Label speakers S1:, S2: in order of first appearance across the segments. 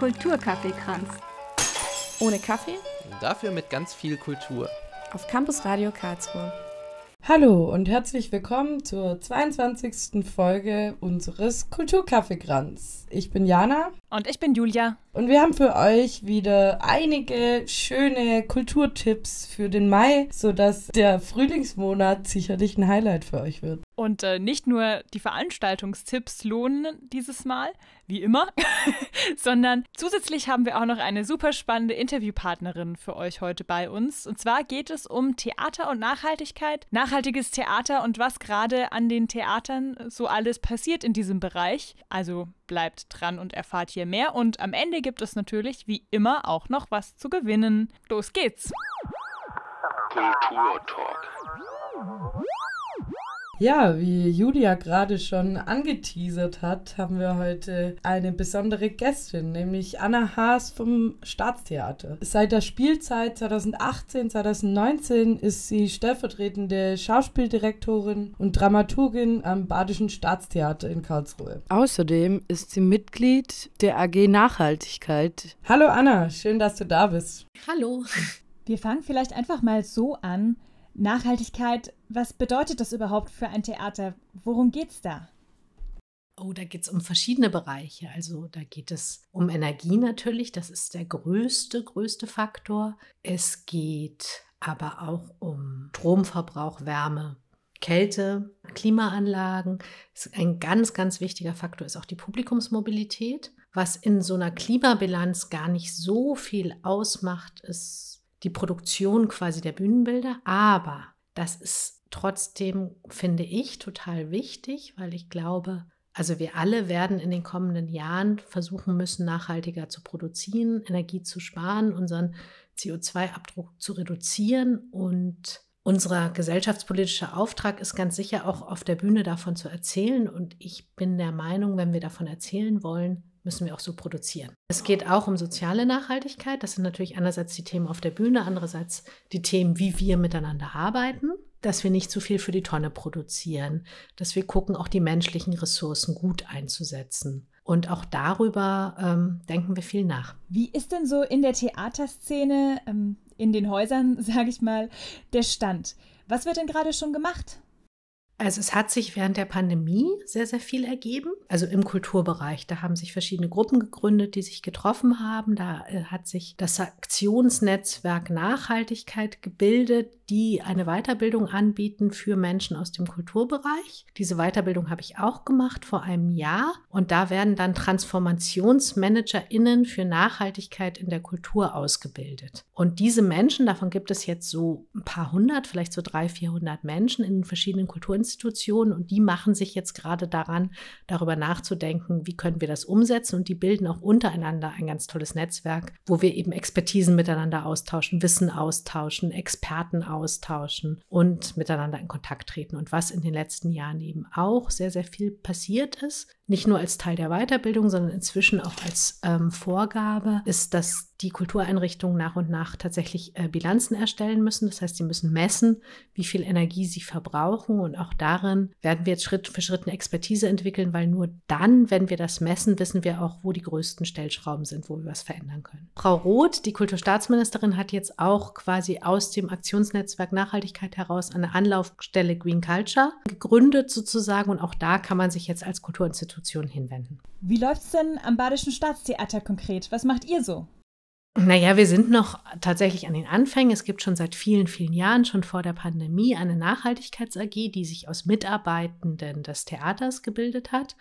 S1: Kulturkaffeekranz. Ohne Kaffee?
S2: Dafür mit ganz viel Kultur.
S1: Auf Campus Radio Karlsruhe.
S3: Hallo und herzlich willkommen zur 22. Folge unseres Kulturkaffeekranz. Ich bin Jana. Und ich bin Julia. Und wir haben für euch wieder einige schöne Kulturtipps für den Mai, sodass der Frühlingsmonat sicherlich ein Highlight für euch wird.
S1: Und äh, nicht nur die Veranstaltungstipps lohnen dieses Mal, wie immer, sondern zusätzlich haben wir auch noch eine super spannende Interviewpartnerin für euch heute bei uns. Und zwar geht es um Theater und Nachhaltigkeit, nachhaltiges Theater und was gerade an den Theatern so alles passiert in diesem Bereich. Also bleibt dran und erfahrt hier mehr. Und am Ende gibt es natürlich wie immer auch noch was zu gewinnen. Los geht's! Kultur Talk.
S3: Ja, wie Julia gerade schon angeteasert hat, haben wir heute eine besondere Gästin, nämlich Anna Haas vom Staatstheater. Seit der Spielzeit 2018, 2019 ist sie stellvertretende Schauspieldirektorin und Dramaturgin am Badischen Staatstheater in Karlsruhe. Außerdem ist sie Mitglied der AG Nachhaltigkeit. Hallo Anna, schön, dass du da bist.
S1: Hallo. Wir fangen vielleicht einfach mal so an. Nachhaltigkeit was bedeutet das überhaupt für ein Theater? Worum geht es da? Oh, da geht es um
S2: verschiedene Bereiche. Also da geht es um Energie natürlich, das ist der größte, größte Faktor. Es geht aber auch um Stromverbrauch, Wärme, Kälte, Klimaanlagen. Ein ganz, ganz wichtiger Faktor ist auch die Publikumsmobilität. Was in so einer Klimabilanz gar nicht so viel ausmacht, ist die Produktion quasi der Bühnenbilder. Aber das ist trotzdem finde ich total wichtig, weil ich glaube, also wir alle werden in den kommenden Jahren versuchen müssen, nachhaltiger zu produzieren, Energie zu sparen, unseren CO2-Abdruck zu reduzieren. Und unser gesellschaftspolitischer Auftrag ist ganz sicher auch auf der Bühne davon zu erzählen. Und ich bin der Meinung, wenn wir davon erzählen wollen, müssen wir auch so produzieren. Es geht auch um soziale Nachhaltigkeit. Das sind natürlich einerseits die Themen auf der Bühne, andererseits die Themen, wie wir miteinander arbeiten dass wir nicht zu viel für die Tonne produzieren, dass wir gucken, auch die menschlichen Ressourcen gut einzusetzen. Und auch darüber ähm, denken wir viel nach.
S1: Wie ist denn so in der Theaterszene, ähm, in den Häusern, sage ich mal, der Stand? Was wird denn gerade schon gemacht?
S2: Also es hat sich während der Pandemie sehr, sehr viel ergeben. Also im Kulturbereich, da haben sich verschiedene Gruppen gegründet, die sich getroffen haben. Da äh, hat sich das Aktionsnetzwerk Nachhaltigkeit gebildet, die eine Weiterbildung anbieten für Menschen aus dem Kulturbereich. Diese Weiterbildung habe ich auch gemacht vor einem Jahr. Und da werden dann TransformationsmanagerInnen für Nachhaltigkeit in der Kultur ausgebildet. Und diese Menschen, davon gibt es jetzt so ein paar hundert, vielleicht so drei, vierhundert Menschen in verschiedenen Kulturinstitutionen, Institutionen und die machen sich jetzt gerade daran, darüber nachzudenken, wie können wir das umsetzen und die bilden auch untereinander ein ganz tolles Netzwerk, wo wir eben Expertisen miteinander austauschen, Wissen austauschen, Experten austauschen und miteinander in Kontakt treten. Und was in den letzten Jahren eben auch sehr, sehr viel passiert ist, nicht nur als Teil der Weiterbildung, sondern inzwischen auch als ähm, Vorgabe ist, dass die Kultureinrichtungen nach und nach tatsächlich äh, Bilanzen erstellen müssen. Das heißt, sie müssen messen, wie viel Energie sie verbrauchen. Und auch darin werden wir jetzt Schritt für Schritt eine Expertise entwickeln, weil nur dann, wenn wir das messen, wissen wir auch, wo die größten Stellschrauben sind, wo wir was verändern können. Frau Roth, die Kulturstaatsministerin, hat jetzt auch quasi aus dem Aktionsnetzwerk Nachhaltigkeit heraus eine Anlaufstelle Green Culture gegründet sozusagen. Und auch da kann man sich jetzt als Kulturinstitut Institutionen hinwenden.
S1: Wie läuft es denn am Badischen Staatstheater konkret? Was macht ihr so?
S2: Naja, wir sind noch tatsächlich an den Anfängen. Es gibt schon seit vielen, vielen Jahren, schon vor der Pandemie, eine Nachhaltigkeits-AG, die sich aus Mitarbeitenden des Theaters gebildet hat.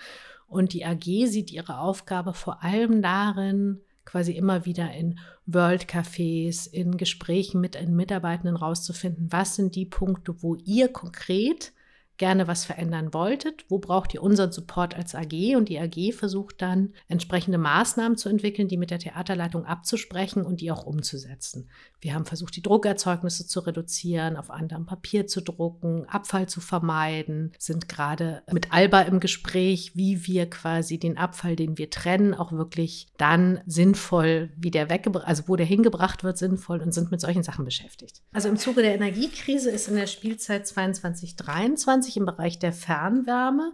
S2: Und die AG sieht ihre Aufgabe vor allem darin, quasi immer wieder in World-Cafés, in Gesprächen mit den Mitarbeitenden rauszufinden, was sind die Punkte, wo ihr konkret gerne was verändern wolltet, wo braucht ihr unseren Support als AG? Und die AG versucht dann entsprechende Maßnahmen zu entwickeln, die mit der Theaterleitung abzusprechen und die auch umzusetzen. Wir haben versucht, die Druckerzeugnisse zu reduzieren, auf anderem Papier zu drucken, Abfall zu vermeiden, sind gerade mit Alba im Gespräch, wie wir quasi den Abfall, den wir trennen, auch wirklich dann sinnvoll, wie weggebracht, also wo der hingebracht wird, sinnvoll und sind mit solchen Sachen beschäftigt. Also im Zuge der Energiekrise ist in der Spielzeit 22, 23 sich im Bereich der Fernwärme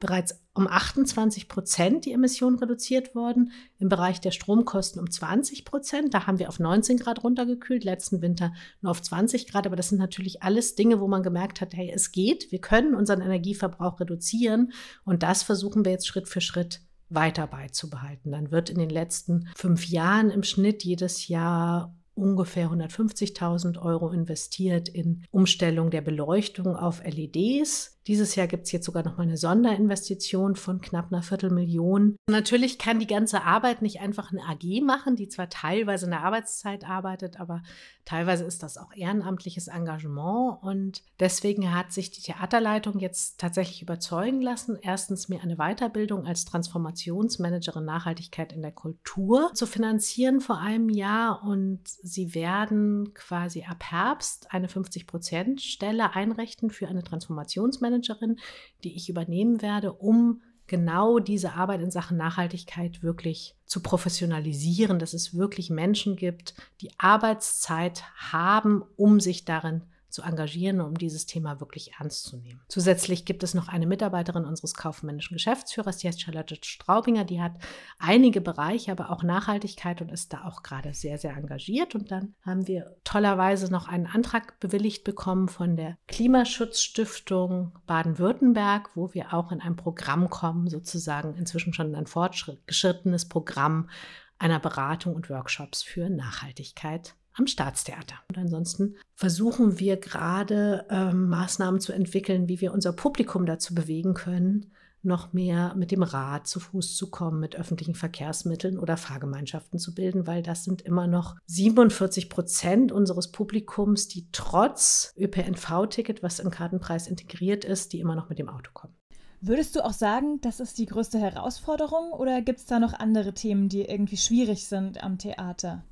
S2: bereits um 28 Prozent die Emissionen reduziert worden, im Bereich der Stromkosten um 20 Prozent. Da haben wir auf 19 Grad runtergekühlt, letzten Winter nur auf 20 Grad. Aber das sind natürlich alles Dinge, wo man gemerkt hat, hey, es geht, wir können unseren Energieverbrauch reduzieren. Und das versuchen wir jetzt Schritt für Schritt weiter beizubehalten. Dann wird in den letzten fünf Jahren im Schnitt jedes Jahr ungefähr 150.000 Euro investiert in Umstellung der Beleuchtung auf LEDs. Dieses Jahr gibt es jetzt sogar noch mal eine Sonderinvestition von knapp einer Viertelmillion. Natürlich kann die ganze Arbeit nicht einfach eine AG machen, die zwar teilweise in der Arbeitszeit arbeitet, aber teilweise ist das auch ehrenamtliches Engagement. Und deswegen hat sich die Theaterleitung jetzt tatsächlich überzeugen lassen, erstens mir eine Weiterbildung als Transformationsmanagerin Nachhaltigkeit in der Kultur zu finanzieren vor einem Jahr. Und sie werden quasi ab Herbst eine 50-Prozent-Stelle einrichten für eine Transformationsmanagerin. Managerin, die ich übernehmen werde, um genau diese Arbeit in Sachen Nachhaltigkeit wirklich zu professionalisieren, dass es wirklich Menschen gibt, die Arbeitszeit haben, um sich darin zu zu engagieren, um dieses Thema wirklich ernst zu nehmen. Zusätzlich gibt es noch eine Mitarbeiterin unseres kaufmännischen Geschäftsführers, die heißt Charlotte Straubinger, die hat einige Bereiche, aber auch Nachhaltigkeit und ist da auch gerade sehr, sehr engagiert. Und dann haben wir tollerweise noch einen Antrag bewilligt bekommen von der Klimaschutzstiftung Baden-Württemberg, wo wir auch in ein Programm kommen, sozusagen inzwischen schon ein fortgeschrittenes Programm einer Beratung und Workshops für Nachhaltigkeit am Staatstheater. Und ansonsten versuchen wir gerade ähm, Maßnahmen zu entwickeln, wie wir unser Publikum dazu bewegen können, noch mehr mit dem Rad zu Fuß zu kommen, mit öffentlichen Verkehrsmitteln oder Fahrgemeinschaften zu bilden, weil das sind immer noch 47 Prozent unseres Publikums, die trotz ÖPNV-Ticket, was im Kartenpreis integriert ist, die immer noch mit dem Auto kommen.
S1: Würdest du auch sagen, das ist die größte Herausforderung oder gibt es da noch andere Themen, die irgendwie schwierig sind am Theater?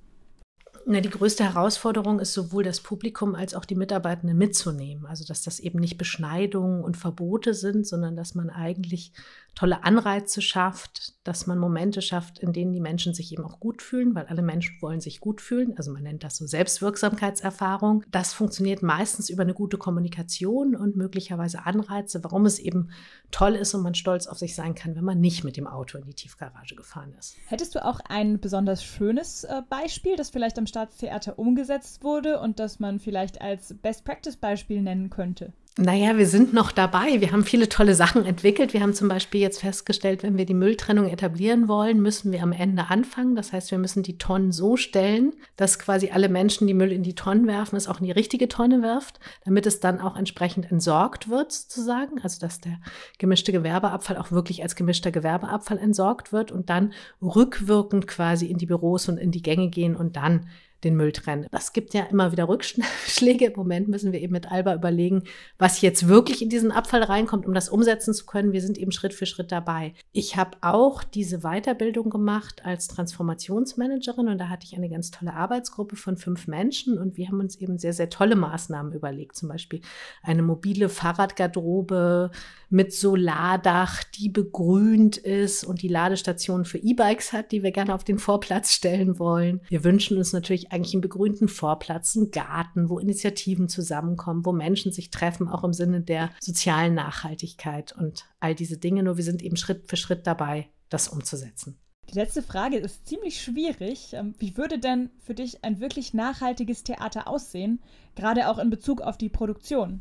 S2: Na, die größte Herausforderung ist sowohl das Publikum als auch die Mitarbeitenden mitzunehmen. Also, dass das eben nicht Beschneidungen und Verbote sind, sondern dass man eigentlich tolle Anreize schafft, dass man Momente schafft, in denen die Menschen sich eben auch gut fühlen, weil alle Menschen wollen sich gut fühlen. Also man nennt das so Selbstwirksamkeitserfahrung. Das funktioniert meistens über eine gute Kommunikation und möglicherweise Anreize, warum es eben toll ist und man stolz auf sich sein kann, wenn man nicht mit dem Auto in die Tiefgarage gefahren ist.
S1: Hättest du auch ein besonders schönes äh, Beispiel, das vielleicht am Staatstheater umgesetzt wurde und das man vielleicht als Best-Practice-Beispiel nennen könnte?
S2: Naja, wir sind noch dabei. Wir haben viele tolle Sachen entwickelt. Wir haben zum Beispiel jetzt festgestellt, wenn wir die Mülltrennung etablieren wollen, müssen wir am Ende anfangen. Das heißt, wir müssen die Tonnen so stellen, dass quasi alle Menschen, die Müll in die Tonnen werfen, es auch in die richtige Tonne wirft, damit es dann auch entsprechend entsorgt wird, sozusagen. Also, dass der gemischte Gewerbeabfall auch wirklich als gemischter Gewerbeabfall entsorgt wird und dann rückwirkend quasi in die Büros und in die Gänge gehen und dann den Müll trennen. Das gibt ja immer wieder Rückschläge. Im Moment müssen wir eben mit Alba überlegen, was jetzt wirklich in diesen Abfall reinkommt, um das umsetzen zu können. Wir sind eben Schritt für Schritt dabei. Ich habe auch diese Weiterbildung gemacht als Transformationsmanagerin und da hatte ich eine ganz tolle Arbeitsgruppe von fünf Menschen und wir haben uns eben sehr, sehr tolle Maßnahmen überlegt. Zum Beispiel eine mobile Fahrradgarderobe mit Solardach, die begrünt ist und die Ladestation für E-Bikes hat, die wir gerne auf den Vorplatz stellen wollen. Wir wünschen uns natürlich eigentlich einen begrünten Vorplatz, einen Garten, wo Initiativen zusammenkommen, wo Menschen sich treffen, auch im Sinne der sozialen Nachhaltigkeit und all diese Dinge. Nur wir sind eben Schritt für Schritt dabei, das umzusetzen.
S1: Die letzte Frage ist ziemlich schwierig. Ähm, wie würde denn für dich ein wirklich nachhaltiges Theater aussehen, gerade auch in Bezug auf die Produktion?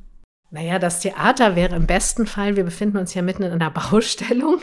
S2: Naja, das Theater wäre im besten Fall, wir befinden uns ja mitten in einer Baustellung,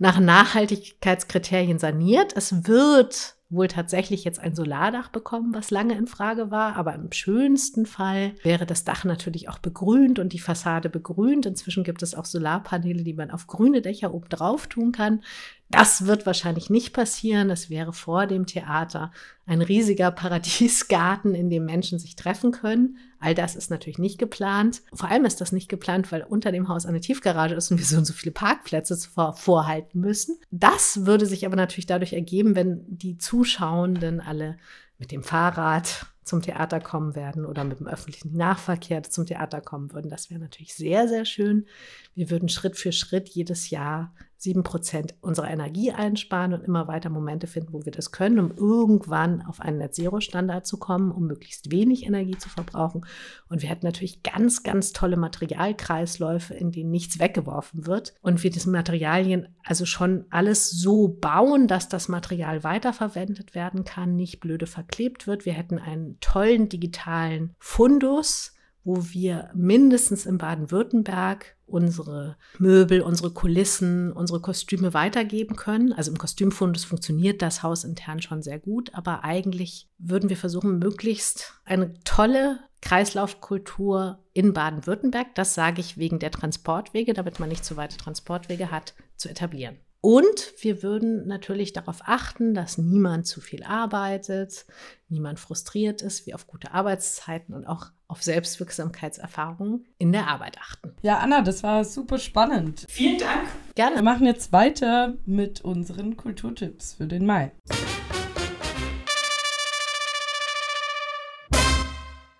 S2: nach Nachhaltigkeitskriterien saniert. Es wird wohl tatsächlich jetzt ein Solardach bekommen, was lange in Frage war. Aber im schönsten Fall wäre das Dach natürlich auch begrünt und die Fassade begrünt. Inzwischen gibt es auch Solarpaneele, die man auf grüne Dächer oben drauf tun kann. Das wird wahrscheinlich nicht passieren. Das wäre vor dem Theater ein riesiger Paradiesgarten, in dem Menschen sich treffen können. All das ist natürlich nicht geplant. Vor allem ist das nicht geplant, weil unter dem Haus eine Tiefgarage ist und wir so und so viele Parkplätze vorhalten müssen. Das würde sich aber natürlich dadurch ergeben, wenn die Zuschauer Zuschauenden alle mit dem Fahrrad zum Theater kommen werden oder mit dem öffentlichen Nachverkehr zum Theater kommen würden. Das wäre natürlich sehr, sehr schön. Wir würden Schritt für Schritt jedes Jahr sieben Prozent unserer Energie einsparen und immer weiter Momente finden, wo wir das können, um irgendwann auf einen Net-Zero-Standard zu kommen, um möglichst wenig Energie zu verbrauchen. Und wir hätten natürlich ganz, ganz tolle Materialkreisläufe, in denen nichts weggeworfen wird. Und wir diese Materialien also schon alles so bauen, dass das Material weiterverwendet werden kann, nicht blöde verklebt wird. Wir hätten einen tollen digitalen Fundus, wo wir mindestens in Baden-Württemberg unsere Möbel, unsere Kulissen, unsere Kostüme weitergeben können. Also im Kostümfundus funktioniert das Haus intern schon sehr gut, aber eigentlich würden wir versuchen, möglichst eine tolle Kreislaufkultur in Baden-Württemberg, das sage ich wegen der Transportwege, damit man nicht zu weite Transportwege hat, zu etablieren. Und wir würden natürlich darauf achten, dass niemand zu viel arbeitet, niemand frustriert ist, wie auf gute Arbeitszeiten und auch auf Selbstwirksamkeitserfahrungen in der Arbeit achten.
S3: Ja, Anna, das war super spannend. Vielen Dank. Gerne. Wir machen jetzt weiter mit unseren Kulturtipps für den Mai.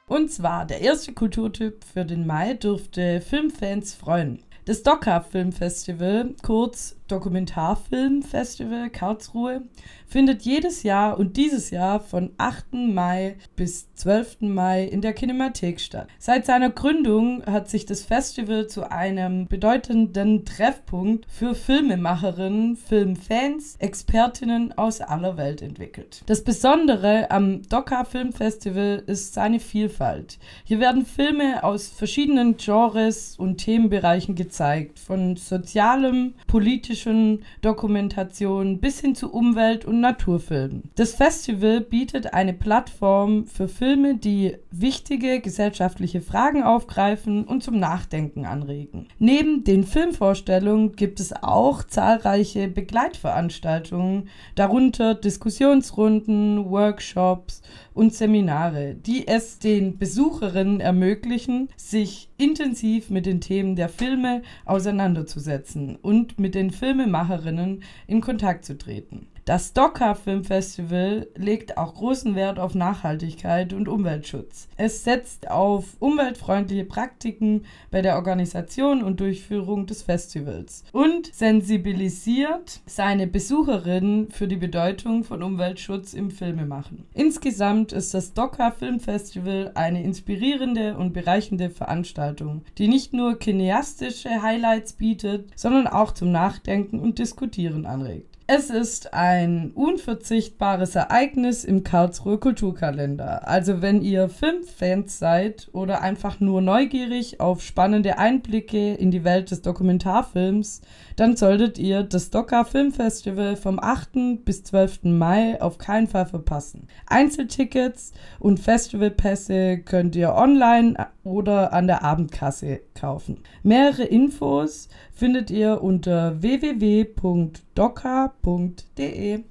S3: Und zwar der erste Kulturtipp für den Mai dürfte Filmfans freuen. Das DOCA Filmfestival, kurz Dokumentarfilmfestival Karlsruhe findet jedes Jahr und dieses Jahr von 8. Mai bis 12. Mai in der Kinemathek statt. Seit seiner Gründung hat sich das Festival zu einem bedeutenden Treffpunkt für Filmemacherinnen, Filmfans, Expertinnen aus aller Welt entwickelt. Das Besondere am Doka Filmfestival ist seine Vielfalt. Hier werden Filme aus verschiedenen Genres und Themenbereichen gezeigt, von sozialem, politischem historischen Dokumentationen bis hin zu Umwelt- und Naturfilmen. Das Festival bietet eine Plattform für Filme, die wichtige gesellschaftliche Fragen aufgreifen und zum Nachdenken anregen. Neben den Filmvorstellungen gibt es auch zahlreiche Begleitveranstaltungen, darunter Diskussionsrunden, Workshops und Seminare, die es den Besucherinnen ermöglichen, sich intensiv mit den Themen der Filme auseinanderzusetzen und mit den Filmemacherinnen in Kontakt zu treten. Das Docker Film Festival legt auch großen Wert auf Nachhaltigkeit und Umweltschutz. Es setzt auf umweltfreundliche Praktiken bei der Organisation und Durchführung des Festivals und sensibilisiert seine Besucherinnen für die Bedeutung von Umweltschutz im Filmemachen. Insgesamt ist das Docker Film Festival eine inspirierende und bereichende Veranstaltung, die nicht nur kineastische Highlights bietet, sondern auch zum Nachdenken und Diskutieren anregt. Es ist ein unverzichtbares Ereignis im Karlsruher Kulturkalender. Also wenn ihr Filmfans seid oder einfach nur neugierig auf spannende Einblicke in die Welt des Dokumentarfilms, dann solltet ihr das Docker Filmfestival vom 8. bis 12. Mai auf keinen Fall verpassen. Einzeltickets und Festivalpässe könnt ihr online oder an der Abendkasse kaufen. Mehrere Infos findet ihr unter www.docker.com docker.de.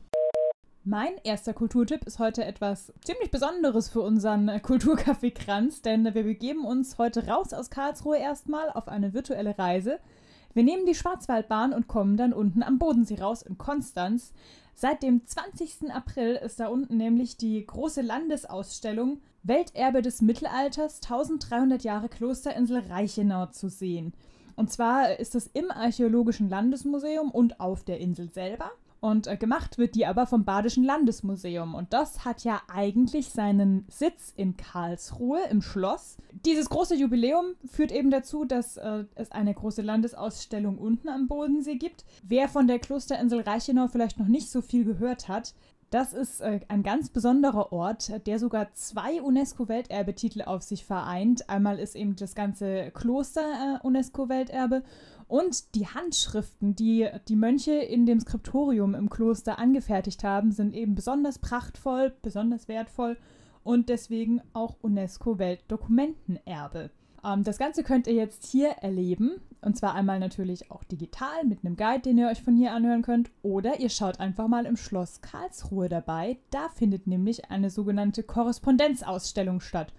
S1: Mein erster Kulturtipp ist heute etwas ziemlich Besonderes für unseren äh, Kulturcafé Kranz, denn wir begeben uns heute raus aus Karlsruhe erstmal auf eine virtuelle Reise. Wir nehmen die Schwarzwaldbahn und kommen dann unten am Bodensee raus in Konstanz. Seit dem 20. April ist da unten nämlich die große Landesausstellung Welterbe des Mittelalters 1300 Jahre Klosterinsel Reichenau zu sehen. Und zwar ist es im Archäologischen Landesmuseum und auf der Insel selber. Und äh, gemacht wird die aber vom Badischen Landesmuseum. Und das hat ja eigentlich seinen Sitz in Karlsruhe im Schloss. Dieses große Jubiläum führt eben dazu, dass äh, es eine große Landesausstellung unten am Bodensee gibt. Wer von der Klosterinsel Reichenau vielleicht noch nicht so viel gehört hat, das ist äh, ein ganz besonderer Ort, der sogar zwei UNESCO-Welterbetitel auf sich vereint. Einmal ist eben das ganze Kloster äh, UNESCO-Welterbe und die Handschriften, die die Mönche in dem Skriptorium im Kloster angefertigt haben, sind eben besonders prachtvoll, besonders wertvoll und deswegen auch UNESCO-Weltdokumentenerbe. Ähm, das Ganze könnt ihr jetzt hier erleben. Und zwar einmal natürlich auch digital mit einem Guide, den ihr euch von hier anhören könnt. Oder ihr schaut einfach mal im Schloss Karlsruhe dabei. Da findet nämlich eine sogenannte Korrespondenzausstellung statt.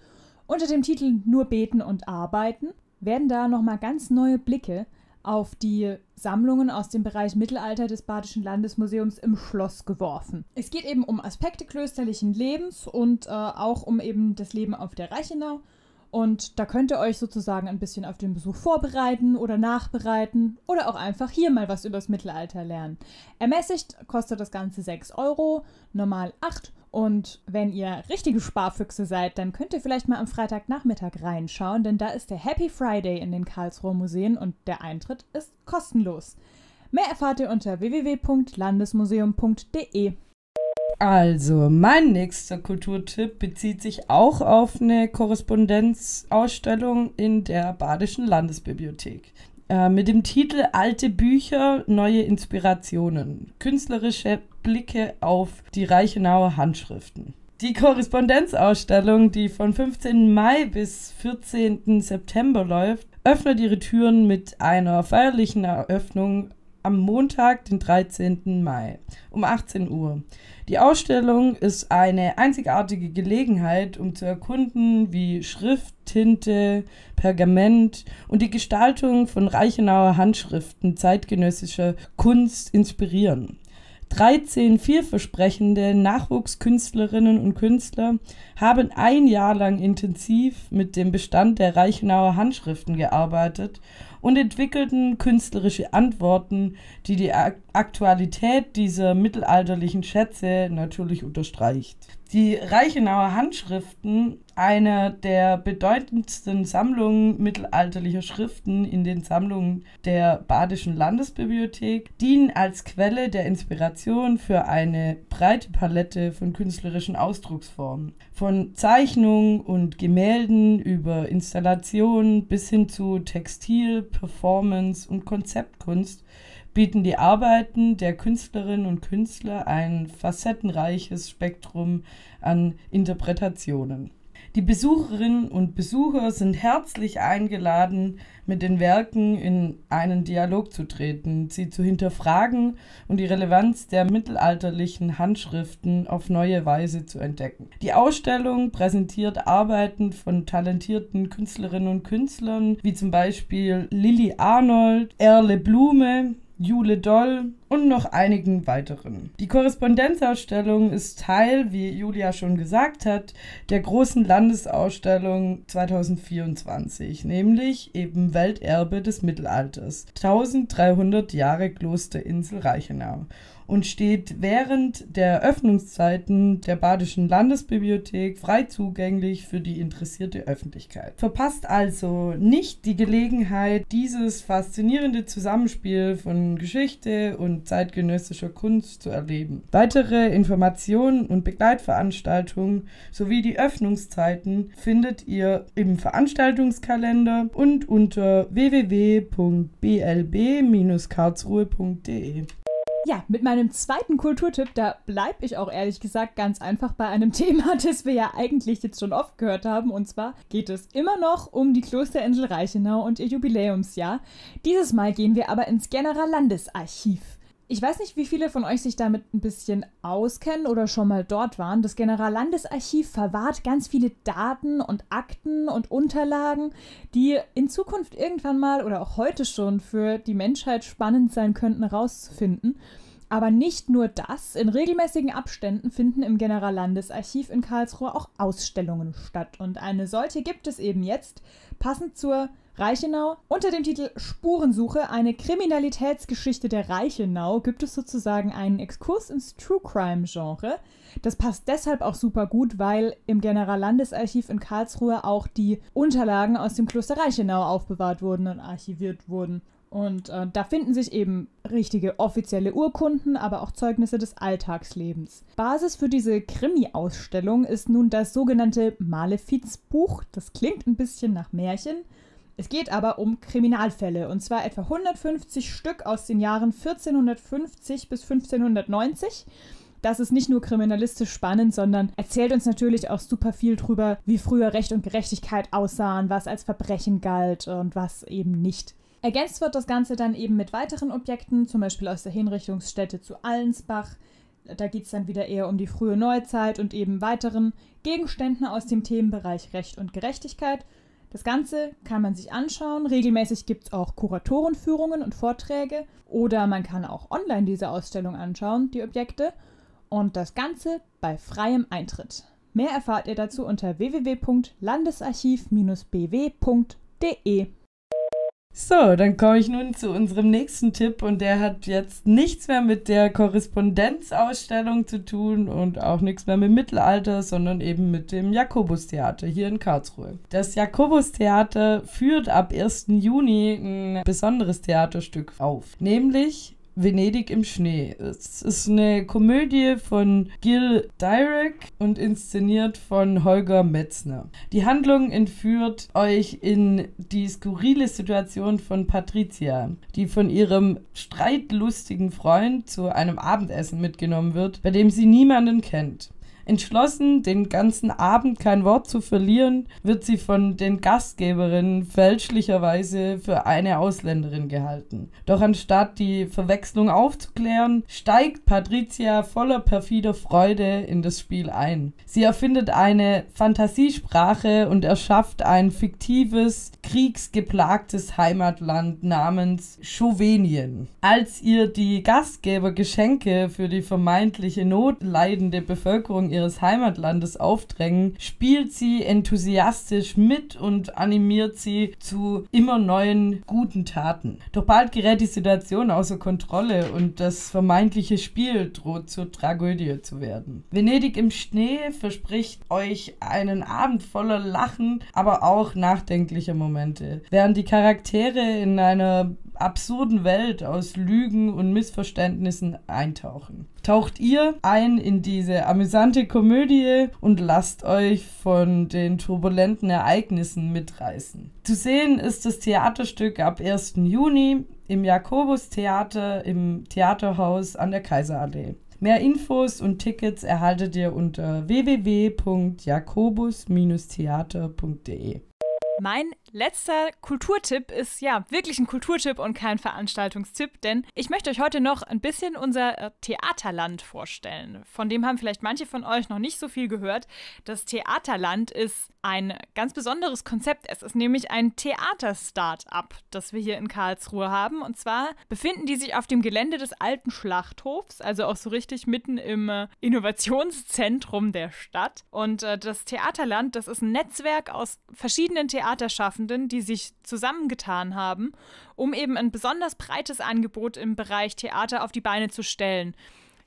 S1: Unter dem Titel Nur beten und arbeiten werden da nochmal ganz neue Blicke auf die Sammlungen aus dem Bereich Mittelalter des Badischen Landesmuseums im Schloss geworfen. Es geht eben um Aspekte klösterlichen Lebens und äh, auch um eben das Leben auf der Reichenau und da könnt ihr euch sozusagen ein bisschen auf den Besuch vorbereiten oder nachbereiten oder auch einfach hier mal was übers Mittelalter lernen. Ermäßigt kostet das Ganze 6 Euro, normal 8. Und wenn ihr richtige Sparfüchse seid, dann könnt ihr vielleicht mal am Freitagnachmittag reinschauen, denn da ist der Happy Friday in den Karlsruher Museen und der Eintritt ist kostenlos. Mehr erfahrt ihr unter www.landesmuseum.de.
S3: Also, mein nächster Kulturtipp bezieht sich auch auf eine Korrespondenzausstellung in der Badischen Landesbibliothek. Äh, mit dem Titel Alte Bücher, neue Inspirationen. Künstlerische Blicke auf die Reichenauer Handschriften. Die Korrespondenzausstellung, die von 15. Mai bis 14. September läuft, öffnet ihre Türen mit einer feierlichen Eröffnung am Montag, den 13. Mai um 18 Uhr. Die Ausstellung ist eine einzigartige Gelegenheit, um zu erkunden, wie Schrift, Tinte, Pergament und die Gestaltung von Reichenauer Handschriften zeitgenössischer Kunst inspirieren. 13 vielversprechende Nachwuchskünstlerinnen und Künstler haben ein Jahr lang intensiv mit dem Bestand der Reichenauer Handschriften gearbeitet und entwickelten künstlerische Antworten, die die Aktualität dieser mittelalterlichen Schätze natürlich unterstreicht. Die Reichenauer Handschriften, einer der bedeutendsten Sammlungen mittelalterlicher Schriften in den Sammlungen der Badischen Landesbibliothek, dienen als Quelle der Inspiration für eine breite Palette von künstlerischen Ausdrucksformen. Von Zeichnungen und Gemälden über Installationen bis hin zu Textil, Performance und Konzeptkunst bieten die Arbeiten der Künstlerinnen und Künstler ein facettenreiches Spektrum an Interpretationen. Die Besucherinnen und Besucher sind herzlich eingeladen, mit den Werken in einen Dialog zu treten, sie zu hinterfragen und die Relevanz der mittelalterlichen Handschriften auf neue Weise zu entdecken. Die Ausstellung präsentiert Arbeiten von talentierten Künstlerinnen und Künstlern, wie zum Beispiel Lilly Arnold, Erle Blume, Jule Doll und noch einigen weiteren. Die Korrespondenzausstellung ist Teil, wie Julia schon gesagt hat, der großen Landesausstellung 2024, nämlich eben Welterbe des Mittelalters, 1300 Jahre Klosterinsel Reichenau und steht während der Öffnungszeiten der Badischen Landesbibliothek frei zugänglich für die interessierte Öffentlichkeit. Verpasst also nicht die Gelegenheit, dieses faszinierende Zusammenspiel von Geschichte und zeitgenössischer Kunst zu erleben. Weitere Informationen und Begleitveranstaltungen sowie die Öffnungszeiten findet ihr im Veranstaltungskalender und unter www.blb-karlsruhe.de.
S1: Ja, mit meinem zweiten Kulturtipp, da bleibe ich auch ehrlich gesagt ganz einfach bei einem Thema, das wir ja eigentlich jetzt schon oft gehört haben. Und zwar geht es immer noch um die Klosterinsel Reichenau und ihr Jubiläumsjahr. Dieses Mal gehen wir aber ins Generallandesarchiv. Ich weiß nicht, wie viele von euch sich damit ein bisschen auskennen oder schon mal dort waren. Das Generallandesarchiv verwahrt ganz viele Daten und Akten und Unterlagen, die in Zukunft irgendwann mal oder auch heute schon für die Menschheit spannend sein könnten, herauszufinden. Aber nicht nur das, in regelmäßigen Abständen finden im Generallandesarchiv in Karlsruhe auch Ausstellungen statt. Und eine solche gibt es eben jetzt, passend zur Reichenau. Unter dem Titel Spurensuche, eine Kriminalitätsgeschichte der Reichenau gibt es sozusagen einen Exkurs ins True Crime Genre. Das passt deshalb auch super gut, weil im Generallandesarchiv in Karlsruhe auch die Unterlagen aus dem Kloster Reichenau aufbewahrt wurden und archiviert wurden. Und äh, da finden sich eben richtige offizielle Urkunden, aber auch Zeugnisse des Alltagslebens. Basis für diese Krimi-Ausstellung ist nun das sogenannte Malefizbuch. Das klingt ein bisschen nach Märchen. Es geht aber um Kriminalfälle, und zwar etwa 150 Stück aus den Jahren 1450 bis 1590. Das ist nicht nur kriminalistisch spannend, sondern erzählt uns natürlich auch super viel drüber, wie früher Recht und Gerechtigkeit aussahen, was als Verbrechen galt und was eben nicht. Ergänzt wird das Ganze dann eben mit weiteren Objekten, zum Beispiel aus der Hinrichtungsstätte zu Allensbach. Da geht es dann wieder eher um die frühe Neuzeit und eben weiteren Gegenständen aus dem Themenbereich Recht und Gerechtigkeit das Ganze kann man sich anschauen. Regelmäßig gibt es auch Kuratorenführungen und Vorträge oder man kann auch online diese Ausstellung anschauen, die Objekte. Und das Ganze bei freiem Eintritt. Mehr erfahrt ihr dazu unter www.landesarchiv-bw.de.
S3: So, dann komme ich nun zu unserem nächsten Tipp und der hat jetzt nichts mehr mit der Korrespondenzausstellung zu tun und auch nichts mehr mit Mittelalter, sondern eben mit dem Jakobustheater hier in Karlsruhe. Das Jakobustheater führt ab 1. Juni ein besonderes Theaterstück auf, nämlich Venedig im Schnee. Es ist eine Komödie von Gil Dirac und inszeniert von Holger Metzner. Die Handlung entführt euch in die skurrile Situation von Patricia, die von ihrem streitlustigen Freund zu einem Abendessen mitgenommen wird, bei dem sie niemanden kennt. Entschlossen, den ganzen Abend kein Wort zu verlieren, wird sie von den Gastgeberinnen fälschlicherweise für eine Ausländerin gehalten. Doch anstatt die Verwechslung aufzuklären, steigt Patricia voller perfider Freude in das Spiel ein. Sie erfindet eine Fantasiesprache und erschafft ein fiktives, kriegsgeplagtes Heimatland namens Schowenien. Als ihr die Gastgeber Geschenke für die vermeintliche notleidende leidende Bevölkerung ihres Heimatlandes aufdrängen, spielt sie enthusiastisch mit und animiert sie zu immer neuen guten Taten. Doch bald gerät die Situation außer Kontrolle und das vermeintliche Spiel droht zur Tragödie zu werden. Venedig im Schnee verspricht euch einen Abend voller Lachen, aber auch nachdenklicher Momente. Während die Charaktere in einer absurden Welt aus Lügen und Missverständnissen eintauchen. Taucht ihr ein in diese amüsante nette Komödie und lasst euch von den turbulenten Ereignissen mitreißen. Zu sehen ist das Theaterstück ab 1. Juni im Jakobus-Theater im Theaterhaus an der Kaiserallee. Mehr Infos und Tickets erhaltet ihr unter www.jakobus-theater.de.
S1: Mein letzter Kulturtipp ist ja wirklich ein Kulturtipp und kein Veranstaltungstipp, denn ich möchte euch heute noch ein bisschen unser äh, Theaterland vorstellen. Von dem haben vielleicht manche von euch noch nicht so viel gehört. Das Theaterland ist ein ganz besonderes Konzept. Es ist nämlich ein Theater-Start-up, das wir hier in Karlsruhe haben. Und zwar befinden die sich auf dem Gelände des alten Schlachthofs, also auch so richtig mitten im äh, Innovationszentrum der Stadt. Und äh, das Theaterland, das ist ein Netzwerk aus verschiedenen Theaterschaffenden Filmschaffenden, die sich zusammengetan haben, um eben ein besonders breites Angebot im Bereich Theater auf die Beine zu stellen.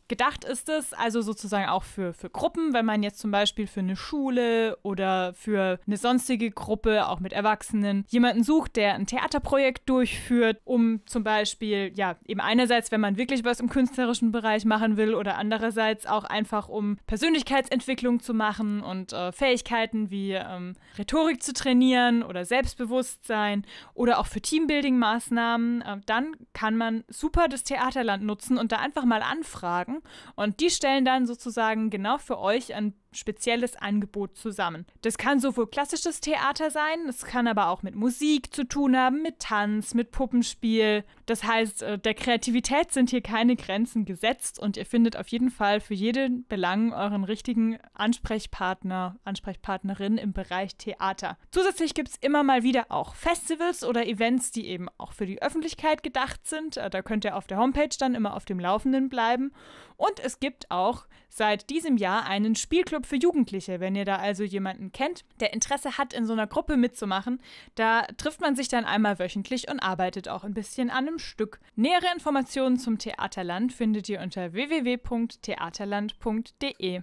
S1: Gedacht ist es also sozusagen auch für, für Gruppen, wenn man jetzt zum Beispiel für eine Schule oder für eine sonstige Gruppe, auch mit Erwachsenen, jemanden sucht, der ein Theaterprojekt durchführt, um zum Beispiel, ja, eben einerseits, wenn man wirklich was im künstlerischen Bereich machen will oder andererseits auch einfach, um Persönlichkeitsentwicklung zu machen und äh, Fähigkeiten wie ähm, Rhetorik zu trainieren oder Selbstbewusstsein oder auch für Teambuilding-Maßnahmen, äh, dann kann man super das Theaterland nutzen und da einfach mal anfragen und die stellen dann sozusagen genau für euch ein spezielles Angebot zusammen. Das kann sowohl klassisches Theater sein, es kann aber auch mit Musik zu tun haben, mit Tanz, mit Puppenspiel. Das heißt, äh, der Kreativität sind hier keine Grenzen gesetzt und ihr findet auf jeden Fall für jeden Belang euren richtigen Ansprechpartner, Ansprechpartnerin im Bereich Theater. Zusätzlich gibt es immer mal wieder auch Festivals oder Events, die eben auch für die Öffentlichkeit gedacht sind. Äh, da könnt ihr auf der Homepage dann immer auf dem Laufenden bleiben. Und es gibt auch seit diesem Jahr einen Spielclub für Jugendliche. Wenn ihr da also jemanden kennt, der Interesse hat, in so einer Gruppe mitzumachen, da trifft man sich dann einmal wöchentlich und arbeitet auch ein bisschen an einem Stück. Nähere Informationen zum Theaterland findet ihr unter www.theaterland.de.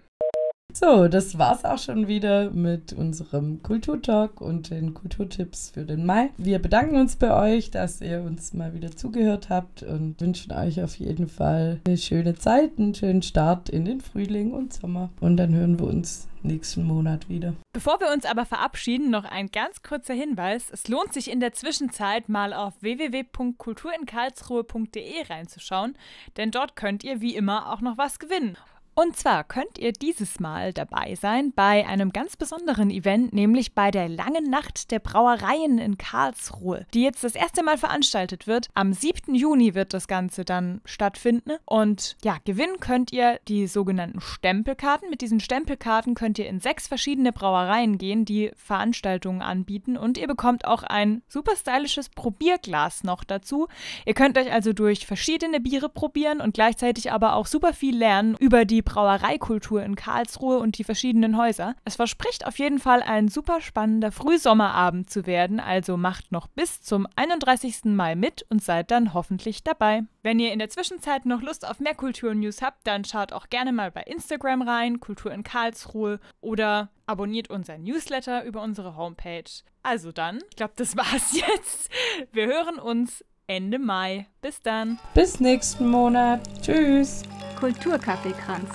S3: So, das war's auch schon wieder mit unserem Kulturtalk und den Kulturtipps für den Mai. Wir bedanken uns bei euch, dass ihr uns mal wieder zugehört habt und wünschen euch auf jeden Fall eine schöne Zeit, einen schönen Start in den Frühling und Sommer. Und dann hören wir uns nächsten Monat wieder.
S1: Bevor wir uns aber verabschieden, noch ein ganz kurzer Hinweis. Es lohnt sich in der Zwischenzeit mal auf www.kulturinkarlsruhe.de reinzuschauen, denn dort könnt ihr wie immer auch noch was gewinnen. Und zwar könnt ihr dieses Mal dabei sein bei einem ganz besonderen Event, nämlich bei der Langen Nacht der Brauereien in Karlsruhe, die jetzt das erste Mal veranstaltet wird. Am 7. Juni wird das Ganze dann stattfinden. Und ja, gewinnen könnt ihr die sogenannten Stempelkarten. Mit diesen Stempelkarten könnt ihr in sechs verschiedene Brauereien gehen, die Veranstaltungen anbieten. Und ihr bekommt auch ein super stylisches Probierglas noch dazu. Ihr könnt euch also durch verschiedene Biere probieren und gleichzeitig aber auch super viel lernen über die die Brauereikultur in Karlsruhe und die verschiedenen Häuser. Es verspricht auf jeden Fall ein super spannender Frühsommerabend zu werden, also macht noch bis zum 31. Mai mit und seid dann hoffentlich dabei. Wenn ihr in der Zwischenzeit noch Lust auf mehr Kultur-News habt, dann schaut auch gerne mal bei Instagram rein, Kultur in Karlsruhe oder abonniert unseren Newsletter über unsere Homepage. Also dann, ich glaube, das war's jetzt. Wir hören uns Ende Mai. Bis dann. Bis nächsten Monat.
S3: Tschüss.
S1: Kulturkaffeekranz.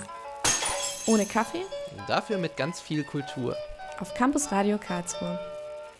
S1: Ohne Kaffee?
S2: Dafür mit ganz viel Kultur.
S1: Auf Campus Radio Karlsruhe.